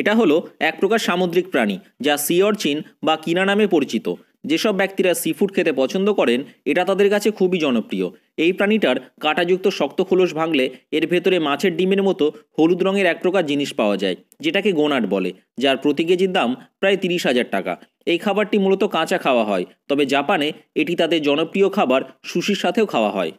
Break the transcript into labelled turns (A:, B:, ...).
A: এটা হলো এক প্রকার সামুদ্রিক প্রাণী যা সি বা কিনা নামে পরিচিত যেসব ব্যক্তিরা ফুড খেতে পছন্দ করেন এটা তাদের কাছে খুবই জনপ্রিয় এই প্রাণীটার কাঁটাযুক্ত শক্ত খোলস ভাঙলে এর ভেতরে মাছের ডিমের মতো হলুদ রঙের এক প্রকার জিনিস পাওয়া যায় যেটাকে গোনাট বলে যার প্রতি কেজির দাম প্রায় তিরিশ হাজার টাকা এই খাবারটি মূলত কাঁচা খাওয়া হয় তবে জাপানে এটি তাদের জনপ্রিয় খাবার সুশির সাথেও খাওয়া হয়